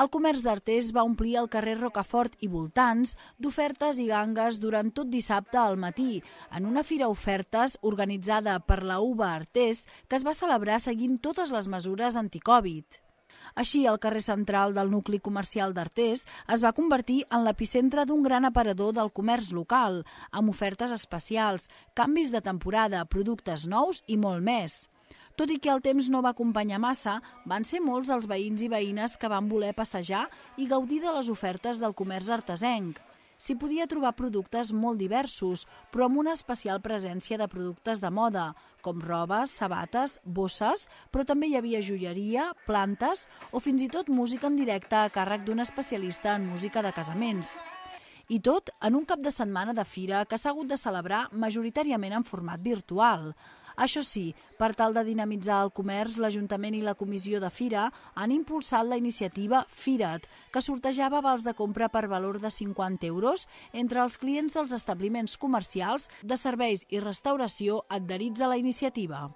El comerç d'artés va omplir el carrer Rocafort i voltants d'ofertes i gangues durant tot dissabte al matí, en una fira ofertes organitzada per la UBA Artés que es va celebrar seguint totes les mesures anticòvid. Així, el carrer central del nucli comercial d'Artés es va convertir en l'epicentre d'un gran aparador del comerç local, amb ofertes especials, canvis de temporada, productes nous i molt més. Tot i que el temps no va acompanyar massa, van ser molts els veïns i veïnes que van voler passejar i gaudir de les ofertes del comerç artesenc. S'hi podia trobar productes molt diversos, però amb una especial presència de productes de moda, com robes, sabates, bosses, però també hi havia joieria, plantes o fins i tot música en directe a càrrec d'un especialista en música de casaments. I tot en un cap de setmana de fira que s'ha hagut de celebrar majoritàriament en format virtual. Això sí, per tal de dinamitzar el comerç, l'Ajuntament i la Comissió de Fira han impulsat la iniciativa Fira't, que sortejava vals de compra per valor de 50 euros entre els clients dels establiments comercials, de serveis i restauració adherits a la iniciativa.